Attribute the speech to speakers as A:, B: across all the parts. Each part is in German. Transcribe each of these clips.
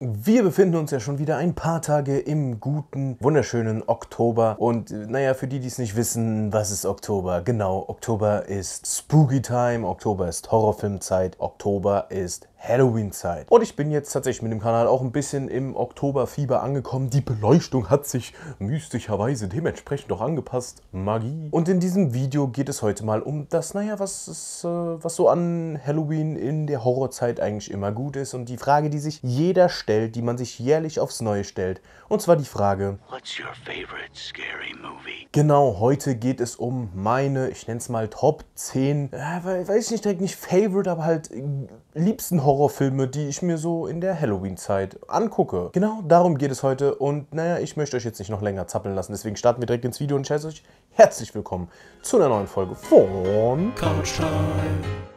A: Wir befinden uns ja schon wieder ein paar Tage im guten, wunderschönen Oktober. Und äh, naja, für die, die es nicht wissen, was ist Oktober? Genau, Oktober ist Spooky Time, Oktober ist Horrorfilmzeit, Oktober ist Halloween-Zeit. Und ich bin jetzt tatsächlich mit dem Kanal auch ein bisschen im Oktoberfieber angekommen. Die Beleuchtung hat sich mystischerweise dementsprechend auch angepasst. Magie. Und in diesem Video geht es heute mal um das, naja, was, ist, äh, was so an Halloween in der Horrorzeit eigentlich immer gut ist. Und die Frage, die sich jeder stellt, die man sich jährlich aufs Neue stellt. Und zwar die Frage, What's your favorite scary movie? Genau, heute geht es um meine, ich nenne es mal Top 10, äh, weiß ich nicht direkt nicht Favorite, aber halt liebsten Horrorfilme, die ich mir so in der Halloween-Zeit angucke. Genau darum geht es heute und naja, ich möchte euch jetzt nicht noch länger zappeln lassen, deswegen starten wir direkt ins Video und ich heiße euch herzlich willkommen zu einer neuen Folge von Couch Time.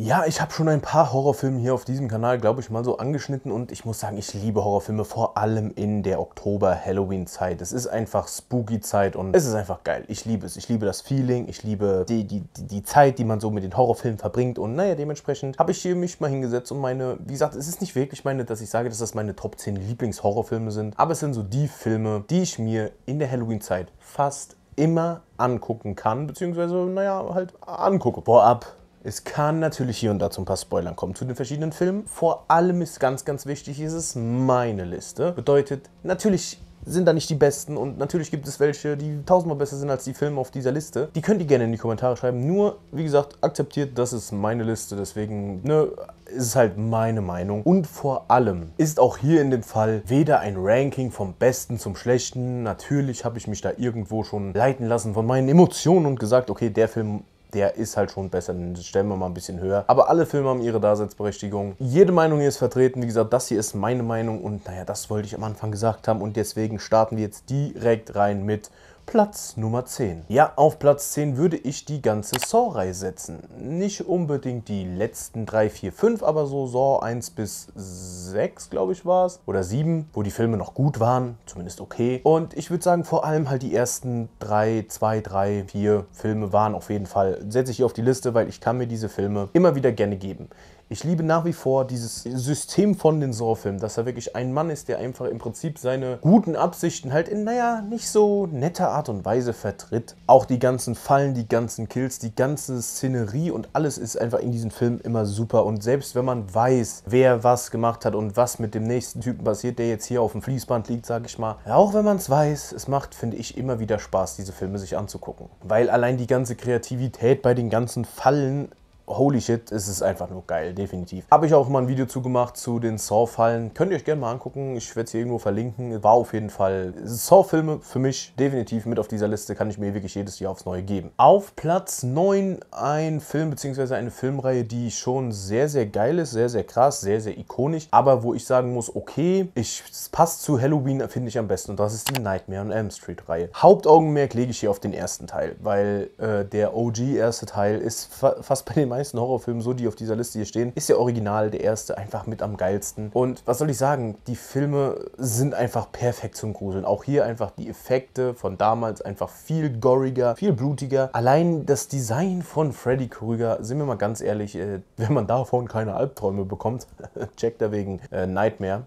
A: Ja, ich habe schon ein paar Horrorfilme hier auf diesem Kanal, glaube ich, mal so angeschnitten und ich muss sagen, ich liebe Horrorfilme, vor allem in der Oktober-Halloween-Zeit. Es ist einfach Spooky-Zeit und es ist einfach geil. Ich liebe es. Ich liebe das Feeling, ich liebe die, die, die Zeit, die man so mit den Horrorfilmen verbringt und naja, dementsprechend habe ich hier mich mal hingesetzt und meine, wie gesagt, es ist nicht wirklich meine, dass ich sage, dass das meine Top 10 Lieblings-Horrorfilme sind, aber es sind so die Filme, die ich mir in der Halloween-Zeit fast immer angucken kann, beziehungsweise, naja, halt angucke. Vorab es kann natürlich hier und da zu ein paar Spoilern kommen zu den verschiedenen Filmen. Vor allem ist ganz, ganz wichtig, ist es meine Liste. Bedeutet, natürlich sind da nicht die besten und natürlich gibt es welche, die tausendmal besser sind als die Filme auf dieser Liste. Die könnt ihr gerne in die Kommentare schreiben. Nur, wie gesagt, akzeptiert, das ist meine Liste, deswegen ne, ist es halt meine Meinung. Und vor allem ist auch hier in dem Fall weder ein Ranking vom Besten zum Schlechten. Natürlich habe ich mich da irgendwo schon leiten lassen von meinen Emotionen und gesagt, okay, der Film der ist halt schon besser. Den stellen wir mal ein bisschen höher. Aber alle Filme haben ihre Daseinsberechtigung. Jede Meinung hier ist vertreten. Wie gesagt, das hier ist meine Meinung und naja, das wollte ich am Anfang gesagt haben und deswegen starten wir jetzt direkt rein mit Platz Nummer 10. Ja, auf Platz 10 würde ich die ganze Saw-Reihe setzen. Nicht unbedingt die letzten 3, 4, 5, aber so Saw 1 bis 6, glaube ich, war es. Oder 7, wo die Filme noch gut waren, zumindest okay. Und ich würde sagen, vor allem halt die ersten 3, 2, 3, 4 Filme waren auf jeden Fall, setze ich hier auf die Liste, weil ich kann mir diese Filme immer wieder gerne geben. Ich liebe nach wie vor dieses System von den Saw-Filmen, dass er wirklich ein Mann ist, der einfach im Prinzip seine guten Absichten halt in, naja, nicht so netter Art und Weise vertritt. Auch die ganzen Fallen, die ganzen Kills, die ganze Szenerie und alles ist einfach in diesen Filmen immer super. Und selbst wenn man weiß, wer was gemacht hat und was mit dem nächsten Typen passiert, der jetzt hier auf dem Fließband liegt, sag ich mal, auch wenn man es weiß, es macht, finde ich, immer wieder Spaß, diese Filme sich anzugucken. Weil allein die ganze Kreativität bei den ganzen Fallen holy shit, es ist einfach nur geil, definitiv. Habe ich auch mal ein Video zugemacht zu den Saw-Fallen. Könnt ihr euch gerne mal angucken. Ich werde es hier irgendwo verlinken. War auf jeden Fall Saw-Filme für mich definitiv mit auf dieser Liste. Kann ich mir wirklich jedes Jahr aufs Neue geben. Auf Platz 9 ein Film bzw. eine Filmreihe, die schon sehr, sehr geil ist, sehr, sehr krass, sehr, sehr ikonisch. Aber wo ich sagen muss, okay, ich, es passt zu Halloween, finde ich am besten. Und das ist die Nightmare on Elm Street Reihe. Hauptaugenmerk lege ich hier auf den ersten Teil, weil äh, der OG erste Teil ist fa fast bei den meisten meisten Horrorfilmen, so die auf dieser Liste hier stehen, ist der Original, der erste, einfach mit am geilsten. Und was soll ich sagen, die Filme sind einfach perfekt zum Gruseln. Auch hier einfach die Effekte von damals einfach viel goriger, viel blutiger. Allein das Design von Freddy Krüger, sind wir mal ganz ehrlich, äh, wenn man davon keine Albträume bekommt, checkt er wegen äh, Nightmare.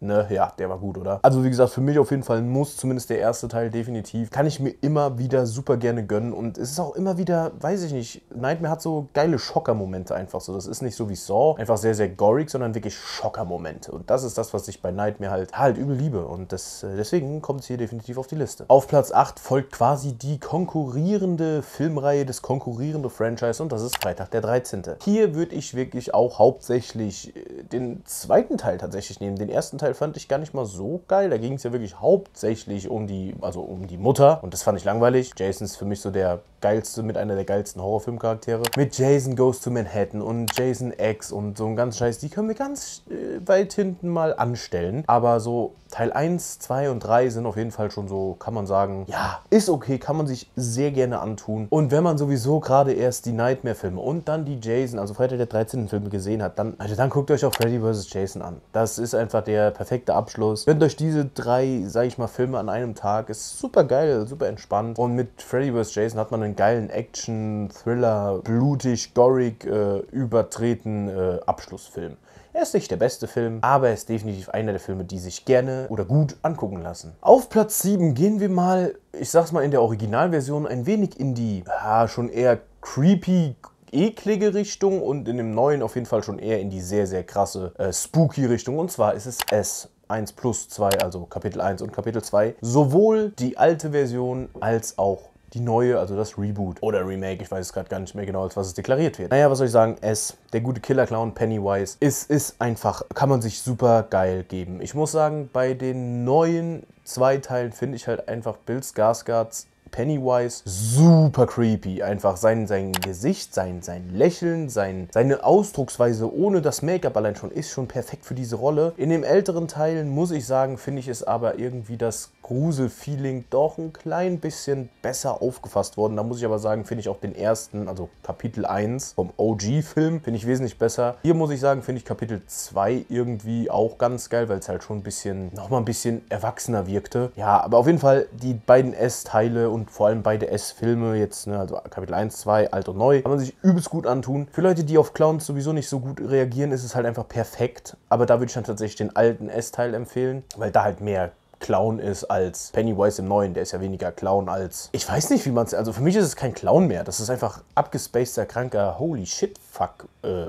A: Ne, ja, der war gut, oder? Also wie gesagt, für mich auf jeden Fall Muss, zumindest der erste Teil definitiv. Kann ich mir immer wieder super gerne gönnen und es ist auch immer wieder, weiß ich nicht, Nightmare hat so geile Schocker-Momente einfach so. Das ist nicht so wie Saw, einfach sehr, sehr gorig, sondern wirklich Schocker-Momente. Und das ist das, was ich bei Nightmare halt, halt übel liebe und das, äh, deswegen kommt es hier definitiv auf die Liste. Auf Platz 8 folgt quasi die konkurrierende Filmreihe, das konkurrierende Franchise und das ist Freitag der 13. Hier würde ich wirklich auch hauptsächlich äh, den zweiten Teil tatsächlich nehmen. Den ersten Teil fand ich gar nicht mal so geil. Da ging es ja wirklich hauptsächlich um die, also um die Mutter. Und das fand ich langweilig. Jason ist für mich so der geilste, mit einer der geilsten Horrorfilmcharaktere. Mit Jason Goes to Manhattan und Jason X und so ein ganz Scheiß. Die können wir ganz äh, weit hinten mal anstellen. Aber so Teil 1, 2 und 3 sind auf jeden Fall schon so, kann man sagen, ja, ist okay, kann man sich sehr gerne antun. Und wenn man sowieso gerade erst die Nightmare-Filme und dann die Jason, also Freitag der 13. Filme gesehen hat, dann, also dann guckt euch auch Freddy vs. Jason an. Das ist einfach der perfekte Abschluss. Gönnt euch diese drei, sag ich mal, Filme an einem Tag. Ist super geil, super entspannt. Und mit Freddy vs. Jason hat man einen geilen Action, Thriller, blutig, gorig, äh, übertreten äh, Abschlussfilm. Er ist nicht der beste Film, aber er ist definitiv einer der Filme, die sich gerne oder gut angucken lassen. Auf Platz 7 gehen wir mal, ich sag's mal in der Originalversion, ein wenig in die ja, schon eher creepy eklige Richtung und in dem neuen auf jeden Fall schon eher in die sehr, sehr krasse äh, spooky Richtung. Und zwar ist es S. 1 plus 2, also Kapitel 1 und Kapitel 2, sowohl die alte Version als auch die neue, also das Reboot oder Remake, ich weiß es gerade gar nicht mehr genau, als was es deklariert wird. Naja, was soll ich sagen, es, der gute Killer-Clown Pennywise, es ist einfach, kann man sich super geil geben. Ich muss sagen, bei den neuen zwei Teilen finde ich halt einfach Bill Skarsgårds Pennywise super creepy. Einfach sein, sein Gesicht, sein, sein Lächeln, sein, seine Ausdrucksweise ohne das Make-up allein schon ist schon perfekt für diese Rolle. In den älteren Teilen muss ich sagen, finde ich es aber irgendwie das Grusel-Feeling doch ein klein bisschen besser aufgefasst worden. Da muss ich aber sagen, finde ich auch den ersten, also Kapitel 1 vom OG-Film, finde ich wesentlich besser. Hier muss ich sagen, finde ich Kapitel 2 irgendwie auch ganz geil, weil es halt schon ein bisschen, nochmal ein bisschen erwachsener wirkte. Ja, aber auf jeden Fall, die beiden S-Teile und vor allem beide S-Filme, jetzt, ne, also Kapitel 1, 2, alt und neu, kann man sich übelst gut antun. Für Leute, die auf Clowns sowieso nicht so gut reagieren, ist es halt einfach perfekt. Aber da würde ich dann tatsächlich den alten S-Teil empfehlen, weil da halt mehr Clown ist als Pennywise im Neuen. Der ist ja weniger Clown als. Ich weiß nicht, wie man es. Also für mich ist es kein Clown mehr. Das ist einfach abgespaceder, kranker Holy shit, fuck. Äh,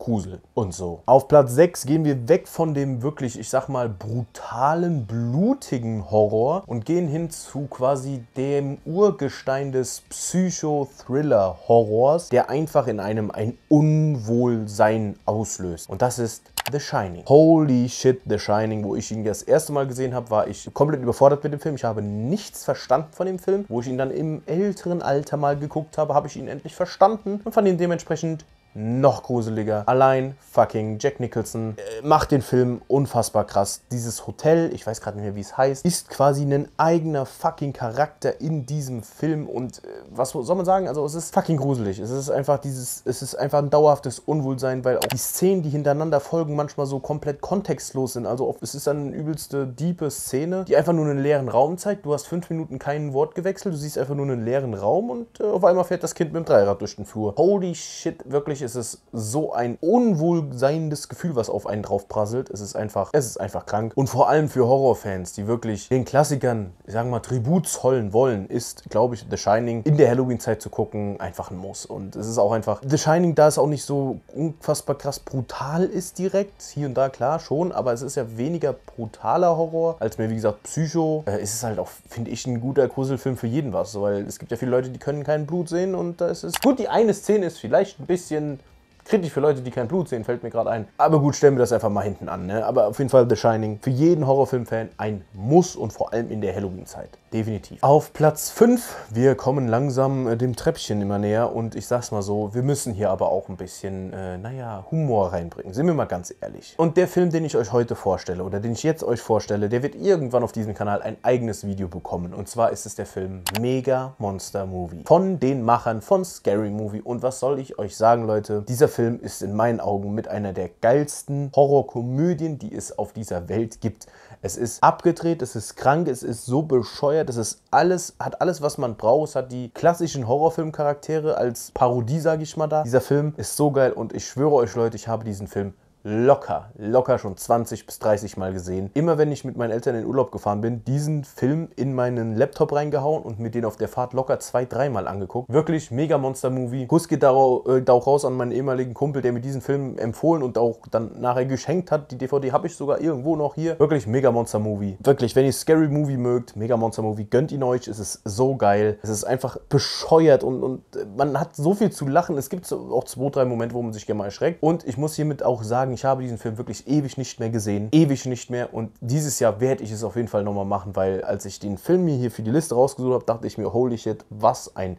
A: Kusel und so. Auf Platz 6 gehen wir weg von dem wirklich, ich sag mal, brutalen, blutigen Horror und gehen hin zu quasi dem Urgestein des Psycho-Thriller-Horrors, der einfach in einem ein Unwohlsein auslöst. Und das ist The Shining. Holy shit, The Shining, wo ich ihn das erste Mal gesehen habe, war ich komplett überfordert mit dem Film. Ich habe nichts verstanden von dem Film. Wo ich ihn dann im älteren Alter mal geguckt habe, habe ich ihn endlich verstanden und fand ihn dementsprechend noch gruseliger. Allein fucking Jack Nicholson äh, macht den Film unfassbar krass. Dieses Hotel, ich weiß gerade nicht mehr, wie es heißt, ist quasi ein eigener fucking Charakter in diesem Film und äh, was soll man sagen? Also es ist fucking gruselig. Es ist einfach dieses, es ist einfach ein dauerhaftes Unwohlsein, weil auch die Szenen, die hintereinander folgen, manchmal so komplett kontextlos sind. Also es ist dann eine übelste, diepe Szene, die einfach nur einen leeren Raum zeigt. Du hast fünf Minuten kein Wort gewechselt, du siehst einfach nur einen leeren Raum und äh, auf einmal fährt das Kind mit dem Dreirad durch den Flur. Holy shit, wirklich dadurch ist es so ein unwohlseinendes Gefühl, was auf einen draufprasselt. Es ist einfach, es ist einfach krank. Und vor allem für Horrorfans, die wirklich den Klassikern, sagen wir mal, Tribut zollen wollen, ist, glaube ich, The Shining in der Halloween-Zeit zu gucken einfach ein Muss. Und es ist auch einfach, The Shining, da es auch nicht so unfassbar krass brutal ist direkt, hier und da klar schon, aber es ist ja weniger brutaler Horror als mir, wie gesagt, Psycho. Äh, ist es halt auch, finde ich, ein guter Gruselfilm für jeden was, weil es gibt ja viele Leute, die können kein Blut sehen und da ist es... Gut, die eine Szene ist vielleicht ein bisschen Kritisch für Leute, die kein Blut sehen, fällt mir gerade ein. Aber gut, stellen wir das einfach mal hinten an. Ne? Aber auf jeden Fall The Shining. Für jeden Horrorfilmfan ein Muss und vor allem in der Halloween-Zeit. Definitiv. Auf Platz 5, wir kommen langsam äh, dem Treppchen immer näher und ich sag's mal so, wir müssen hier aber auch ein bisschen, äh, naja, Humor reinbringen. Sind wir mal ganz ehrlich. Und der Film, den ich euch heute vorstelle oder den ich jetzt euch vorstelle, der wird irgendwann auf diesem Kanal ein eigenes Video bekommen. Und zwar ist es der Film Mega Monster Movie von den Machern von Scary Movie. Und was soll ich euch sagen, Leute? Dieser Film Film ist in meinen Augen mit einer der geilsten Horrorkomödien, die es auf dieser Welt gibt. Es ist abgedreht, es ist krank, es ist so bescheuert, es ist alles, hat alles, was man braucht. Es hat die klassischen Horrorfilmcharaktere als Parodie, sage ich mal da. Dieser Film ist so geil und ich schwöre euch Leute, ich habe diesen Film locker, locker schon 20 bis 30 Mal gesehen. Immer wenn ich mit meinen Eltern in Urlaub gefahren bin, diesen Film in meinen Laptop reingehauen und mir den auf der Fahrt locker zwei, dreimal angeguckt. Wirklich mega Monster-Movie. Kuss geht da, äh, da auch raus an meinen ehemaligen Kumpel, der mir diesen Film empfohlen und auch dann nachher geschenkt hat. Die DVD habe ich sogar irgendwo noch hier. Wirklich mega Monster-Movie. Wirklich, wenn ihr Scary Movie mögt, mega Monster-Movie, gönnt ihn euch. Es ist so geil. Es ist einfach bescheuert und, und äh, man hat so viel zu lachen. Es gibt auch zwei, drei Momente, wo man sich gerne mal erschreckt. Und ich muss hiermit auch sagen, sagen, ich habe diesen Film wirklich ewig nicht mehr gesehen, ewig nicht mehr und dieses Jahr werde ich es auf jeden Fall nochmal machen, weil als ich den Film mir hier für die Liste rausgesucht habe, dachte ich mir, holy shit, was ein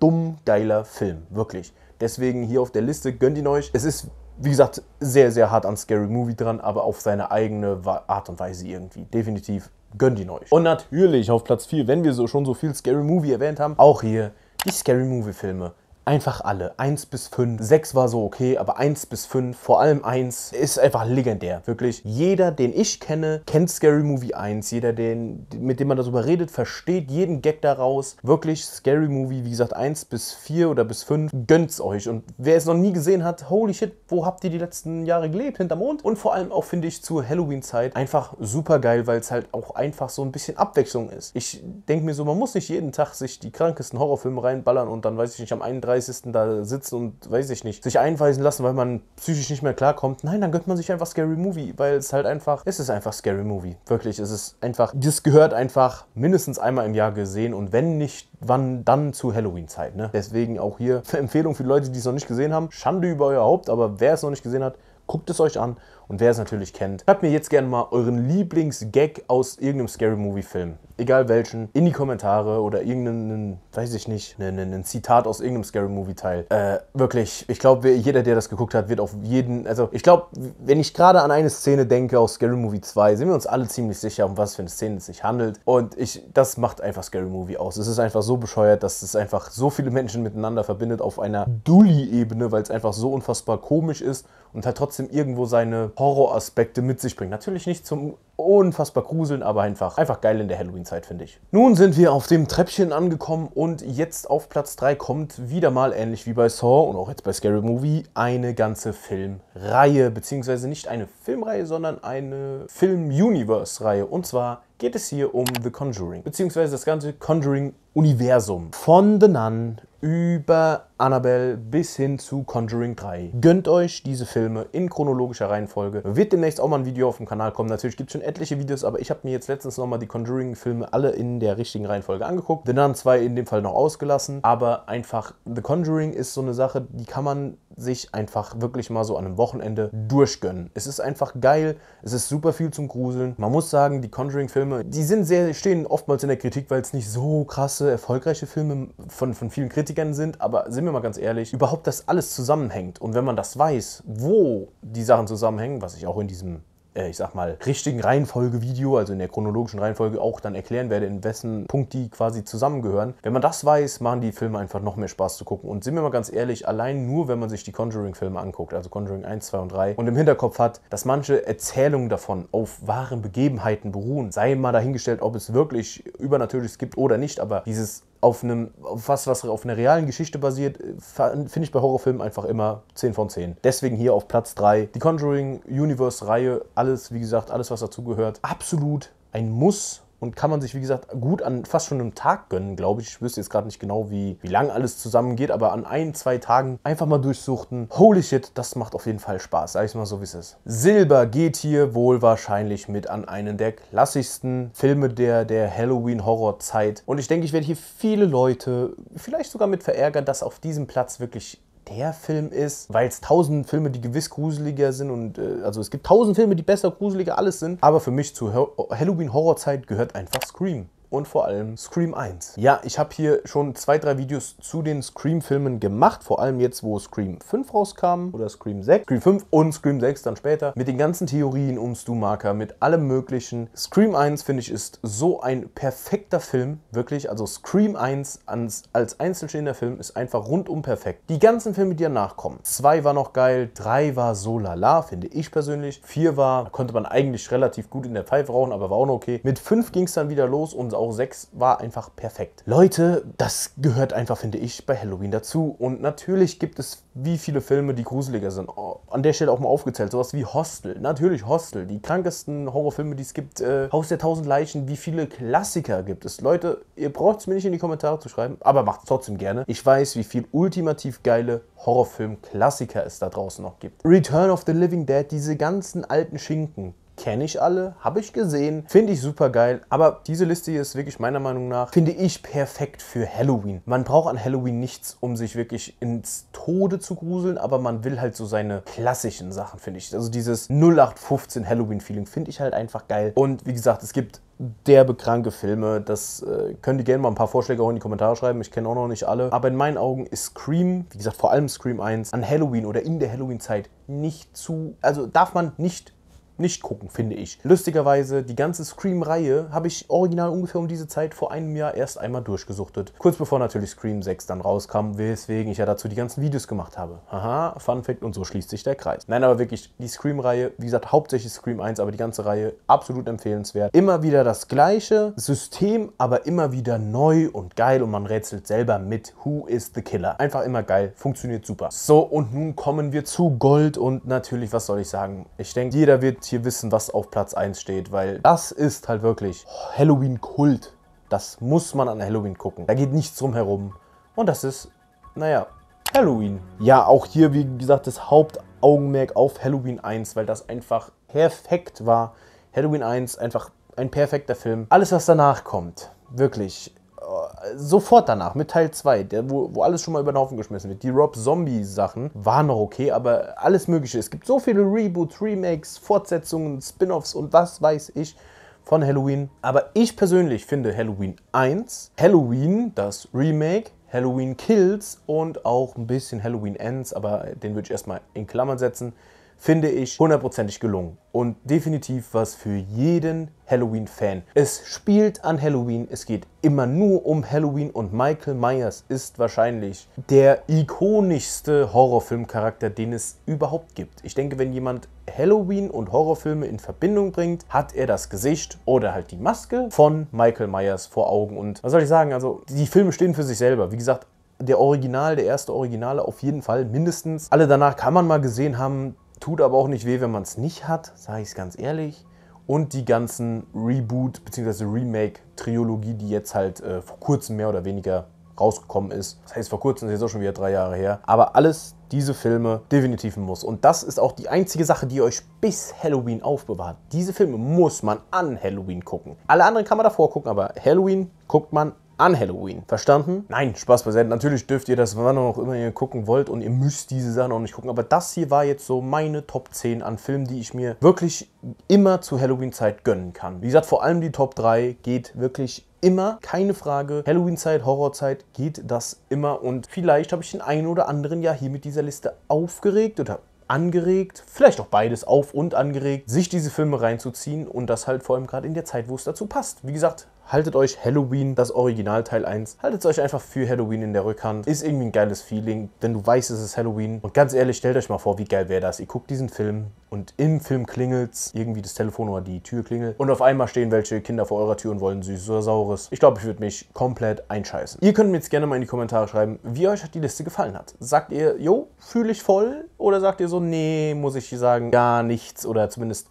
A: dumm geiler Film, wirklich. Deswegen hier auf der Liste, gönnt ihn euch. Es ist wie gesagt, sehr, sehr hart an Scary Movie dran, aber auf seine eigene Art und Weise irgendwie. Definitiv gönnt ihn euch. Und natürlich auf Platz 4, wenn wir so schon so viel Scary Movie erwähnt haben, auch hier die Scary Movie Filme. Einfach alle. 1 bis 5. 6 war so okay, aber 1 bis 5, vor allem 1, ist einfach legendär. Wirklich. Jeder, den ich kenne, kennt Scary Movie 1. Jeder, den, mit dem man darüber redet, versteht jeden Gag daraus. Wirklich Scary Movie, wie gesagt, 1 bis 4 oder bis 5. Gönnt's euch. Und wer es noch nie gesehen hat, holy shit, wo habt ihr die letzten Jahre gelebt? Hinterm Mond? Und vor allem auch, finde ich, zur Halloween-Zeit einfach super geil, weil es halt auch einfach so ein bisschen Abwechslung ist. Ich denke mir so, man muss nicht jeden Tag sich die krankesten Horrorfilme reinballern und dann weiß ich nicht, am 31. 30. da sitzen und, weiß ich nicht, sich einweisen lassen, weil man psychisch nicht mehr klarkommt. Nein, dann gönnt man sich einfach Scary Movie, weil es halt einfach, es ist einfach Scary Movie. Wirklich, es ist einfach, das gehört einfach mindestens einmal im Jahr gesehen und wenn nicht, wann dann zu Halloween-Zeit. Ne? Deswegen auch hier Empfehlung für Leute, die es noch nicht gesehen haben. Schande über euer Haupt, aber wer es noch nicht gesehen hat, guckt es euch an. Und wer es natürlich kennt, schreibt mir jetzt gerne mal euren Lieblingsgag aus irgendeinem Scary Movie Film egal welchen, in die Kommentare oder irgendeinen, weiß ich nicht, ein Zitat aus irgendeinem Scary Movie Teil. Äh, wirklich, ich glaube, jeder, der das geguckt hat, wird auf jeden, also ich glaube, wenn ich gerade an eine Szene denke aus Scary Movie 2, sind wir uns alle ziemlich sicher, um was für eine Szene es sich handelt. Und ich, das macht einfach Scary Movie aus. Es ist einfach so bescheuert, dass es einfach so viele Menschen miteinander verbindet auf einer dulli ebene weil es einfach so unfassbar komisch ist und halt trotzdem irgendwo seine Horroraspekte mit sich bringt. Natürlich nicht zum unfassbar gruseln, aber einfach, einfach geil in der Halloween. Zeit, finde ich. Nun sind wir auf dem Treppchen angekommen und jetzt auf Platz 3 kommt wieder mal, ähnlich wie bei Saw und auch jetzt bei Scary Movie, eine ganze Filmreihe, beziehungsweise nicht eine Filmreihe, sondern eine Film-Universe-Reihe. Und zwar geht es hier um The Conjuring, beziehungsweise das ganze Conjuring-Universum. Von The Nun über Annabelle bis hin zu Conjuring 3. Gönnt euch diese Filme in chronologischer Reihenfolge. Wird demnächst auch mal ein Video auf dem Kanal kommen. Natürlich gibt es schon etliche Videos, aber ich habe mir jetzt letztens nochmal die Conjuring-Filme alle in der richtigen Reihenfolge angeguckt. The Nun 2 in dem Fall noch ausgelassen, aber einfach The Conjuring ist so eine Sache, die kann man sich einfach wirklich mal so an einem Wochenende durchgönnen. Es ist einfach geil, es ist super viel zum Gruseln. Man muss sagen, die Conjuring-Filme, die sind sehr, stehen oftmals in der Kritik, weil es nicht so krasse, erfolgreiche Filme von, von vielen Kritikern sind, aber sind wir mal ganz ehrlich, überhaupt, dass alles zusammenhängt und wenn man das weiß, wo die Sachen zusammenhängen, was ich auch in diesem äh, ich sag mal, richtigen Reihenfolge-Video, also in der chronologischen Reihenfolge auch dann erklären werde, in wessen Punkt die quasi zusammengehören. Wenn man das weiß, machen die Filme einfach noch mehr Spaß zu gucken. Und sind wir mal ganz ehrlich, allein nur, wenn man sich die Conjuring-Filme anguckt, also Conjuring 1, 2 und 3, und im Hinterkopf hat, dass manche Erzählungen davon auf wahren Begebenheiten beruhen, sei mal dahingestellt, ob es wirklich Übernatürliches gibt oder nicht, aber dieses auf einem, auf was, was auf einer realen Geschichte basiert, äh, finde ich bei Horrorfilmen einfach immer 10 von 10. Deswegen hier auf Platz 3 die Conjuring Universe Reihe, alles, wie gesagt, alles, was dazugehört. Absolut ein Muss und kann man sich, wie gesagt, gut an fast schon einem Tag gönnen, glaube ich. Ich wüsste jetzt gerade nicht genau, wie, wie lang alles zusammengeht, aber an ein, zwei Tagen einfach mal durchsuchten. Holy shit, das macht auf jeden Fall Spaß, sag ich mal so, wie es ist. Silber geht hier wohl wahrscheinlich mit an einen der klassischsten Filme der, der Halloween-Horror-Zeit. Und ich denke, ich werde hier viele Leute vielleicht sogar mit verärgern, dass auf diesem Platz wirklich der Film ist, weil es tausend Filme, die gewiss gruseliger sind und äh, also es gibt tausend Filme, die besser gruseliger alles sind, aber für mich zu Halloween Horrorzeit gehört einfach Scream und vor allem Scream 1. Ja, ich habe hier schon zwei, drei Videos zu den Scream-Filmen gemacht, vor allem jetzt, wo Scream 5 rauskam oder Scream 6, Scream 5 und Scream 6 dann später, mit den ganzen Theorien um Stu Marker, mit allem möglichen. Scream 1, finde ich, ist so ein perfekter Film, wirklich, also Scream 1 ans, als einzelstehender Film ist einfach rundum perfekt. Die ganzen Filme, die danach kommen, 2 war noch geil, 3 war so lala, finde ich persönlich, 4 war, konnte man eigentlich relativ gut in der Pfeife rauchen, aber war auch noch okay. Mit 5 ging es dann wieder los und auch auch 6 war einfach perfekt. Leute, das gehört einfach, finde ich, bei Halloween dazu. Und natürlich gibt es wie viele Filme, die gruseliger sind. Oh, an der Stelle auch mal aufgezählt. Sowas wie Hostel. Natürlich Hostel. Die krankesten Horrorfilme, die es gibt. Äh, Haus der tausend Leichen. Wie viele Klassiker gibt es? Leute, ihr braucht es mir nicht in die Kommentare zu schreiben, aber macht es trotzdem gerne. Ich weiß, wie viel ultimativ geile Horrorfilm-Klassiker es da draußen noch gibt. Return of the Living Dead, diese ganzen alten Schinken kenne ich alle, habe ich gesehen, finde ich super geil. Aber diese Liste hier ist wirklich meiner Meinung nach, finde ich perfekt für Halloween. Man braucht an Halloween nichts, um sich wirklich ins Tode zu gruseln, aber man will halt so seine klassischen Sachen, finde ich. Also dieses 0815 Halloween-Feeling finde ich halt einfach geil. Und wie gesagt, es gibt derbe kranke Filme. Das äh, könnt ihr gerne mal ein paar Vorschläge auch in die Kommentare schreiben. Ich kenne auch noch nicht alle. Aber in meinen Augen ist Scream, wie gesagt, vor allem Scream 1, an Halloween oder in der Halloween-Zeit nicht zu. Also darf man nicht nicht gucken, finde ich. Lustigerweise, die ganze Scream-Reihe habe ich original ungefähr um diese Zeit vor einem Jahr erst einmal durchgesuchtet. Kurz bevor natürlich Scream 6 dann rauskam, weswegen ich ja dazu die ganzen Videos gemacht habe. Haha, Fun Fact und so schließt sich der Kreis. Nein, aber wirklich, die Scream-Reihe, wie gesagt, hauptsächlich Scream 1, aber die ganze Reihe absolut empfehlenswert. Immer wieder das gleiche System, aber immer wieder neu und geil und man rätselt selber mit Who is the Killer. Einfach immer geil, funktioniert super. So, und nun kommen wir zu Gold und natürlich, was soll ich sagen? Ich denke, jeder wird hier hier wissen, was auf Platz 1 steht, weil das ist halt wirklich Halloween-Kult. Das muss man an Halloween gucken. Da geht nichts drum herum. Und das ist, naja, Halloween. Ja, auch hier, wie gesagt, das Hauptaugenmerk auf Halloween 1, weil das einfach perfekt war. Halloween 1, einfach ein perfekter Film. Alles, was danach kommt, wirklich, sofort danach, mit Teil 2, wo, wo alles schon mal über den Haufen geschmissen wird. Die Rob-Zombie-Sachen waren noch okay, aber alles Mögliche. Es gibt so viele Reboots, Remakes, Fortsetzungen, Spin-offs und was weiß ich von Halloween. Aber ich persönlich finde Halloween 1, Halloween, das Remake, Halloween Kills und auch ein bisschen Halloween Ends, aber den würde ich erstmal in Klammern setzen finde ich hundertprozentig gelungen und definitiv was für jeden Halloween-Fan. Es spielt an Halloween, es geht immer nur um Halloween und Michael Myers ist wahrscheinlich der ikonischste Horrorfilmcharakter, den es überhaupt gibt. Ich denke, wenn jemand Halloween und Horrorfilme in Verbindung bringt, hat er das Gesicht oder halt die Maske von Michael Myers vor Augen. Und was soll ich sagen, also die Filme stehen für sich selber. Wie gesagt, der Original, der erste Originale auf jeden Fall mindestens. Alle danach kann man mal gesehen haben, Tut aber auch nicht weh, wenn man es nicht hat, sage ich es ganz ehrlich. Und die ganzen Reboot- bzw. Remake-Trilogie, die jetzt halt äh, vor kurzem mehr oder weniger rausgekommen ist. Das heißt, vor kurzem ist jetzt auch schon wieder drei Jahre her. Aber alles diese Filme definitiv ein Muss. Und das ist auch die einzige Sache, die euch bis Halloween aufbewahrt. Diese Filme muss man an Halloween gucken. Alle anderen kann man davor gucken, aber Halloween guckt man an Halloween. Verstanden? Nein, Spaß beiseite. Natürlich dürft ihr das, wann auch immer ihr gucken wollt und ihr müsst diese Sachen auch nicht gucken. Aber das hier war jetzt so meine Top 10 an Filmen, die ich mir wirklich immer zu Halloween-Zeit gönnen kann. Wie gesagt, vor allem die Top 3 geht wirklich immer, keine Frage. Halloween-Zeit, Horror-Zeit geht das immer und vielleicht habe ich den einen oder anderen ja hier mit dieser Liste aufgeregt oder angeregt, vielleicht auch beides auf und angeregt, sich diese Filme reinzuziehen und das halt vor allem gerade in der Zeit, wo es dazu passt. Wie gesagt, haltet euch Halloween, das Original Teil 1, haltet es euch einfach für Halloween in der Rückhand. Ist irgendwie ein geiles Feeling, denn du weißt, es ist Halloween. Und ganz ehrlich, stellt euch mal vor, wie geil wäre das. Ihr guckt diesen Film und im Film klingelt's, irgendwie das Telefon oder die Tür klingelt und auf einmal stehen welche Kinder vor eurer Tür und wollen süßes oder saures. Ich glaube, ich würde mich komplett einscheißen. Ihr könnt mir jetzt gerne mal in die Kommentare schreiben, wie euch die Liste gefallen hat. Sagt ihr, jo, fühle ich voll? Oder sagt ihr so, nee, muss ich sagen, gar nichts oder zumindest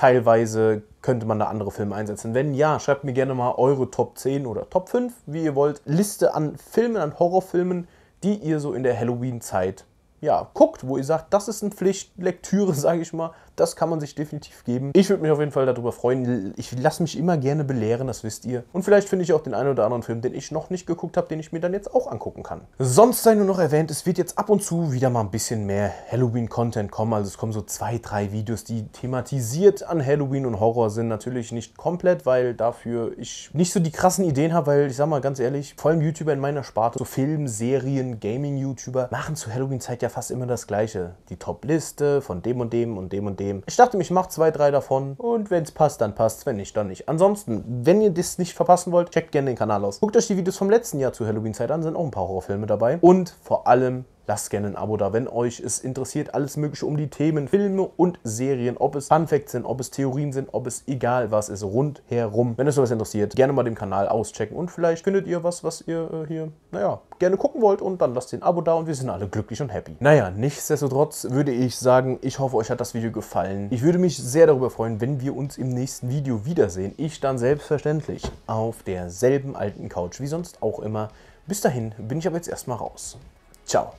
A: teilweise könnte man da andere Filme einsetzen. Wenn ja, schreibt mir gerne mal eure Top 10 oder Top 5, wie ihr wollt, Liste an Filmen, an Horrorfilmen, die ihr so in der Halloween-Zeit ja, guckt, wo ihr sagt, das ist eine Pflichtlektüre, sage ich mal, das kann man sich definitiv geben. Ich würde mich auf jeden Fall darüber freuen. Ich lasse mich immer gerne belehren, das wisst ihr. Und vielleicht finde ich auch den einen oder anderen Film, den ich noch nicht geguckt habe, den ich mir dann jetzt auch angucken kann. Sonst sei nur noch erwähnt, es wird jetzt ab und zu wieder mal ein bisschen mehr Halloween-Content kommen. Also es kommen so zwei, drei Videos, die thematisiert an Halloween und Horror sind. Natürlich nicht komplett, weil dafür ich nicht so die krassen Ideen habe, weil ich sag mal ganz ehrlich, vor allem YouTuber in meiner Sparte, so Film, Serien, Gaming-YouTuber, machen zu Halloween-Zeit ja fast immer das Gleiche. Die Top-Liste von dem und dem und dem und dem nehmen. Ich dachte mir, ich mache zwei, drei davon und wenn es passt, dann passt wenn nicht, dann nicht. Ansonsten, wenn ihr das nicht verpassen wollt, checkt gerne den Kanal aus. Guckt euch die Videos vom letzten Jahr zu Halloween-Zeit an, sind auch ein paar Horrorfilme dabei und vor allem lasst gerne ein Abo da, wenn euch es interessiert. Alles Mögliche um die Themen Filme und Serien, ob es Funfacts sind, ob es Theorien sind, ob es egal was ist, rundherum. Wenn euch sowas interessiert, gerne mal den Kanal auschecken und vielleicht findet ihr was, was ihr äh, hier, naja, gerne gucken wollt und dann lasst den Abo da und wir sind alle glücklich und happy. Naja, nichtsdestotrotz würde ich sagen, ich hoffe, euch hat das Video gefallen. Ich würde mich sehr darüber freuen, wenn wir uns im nächsten Video wiedersehen. Ich dann selbstverständlich auf derselben alten Couch wie sonst auch immer. Bis dahin bin ich aber jetzt erstmal raus. Ciao.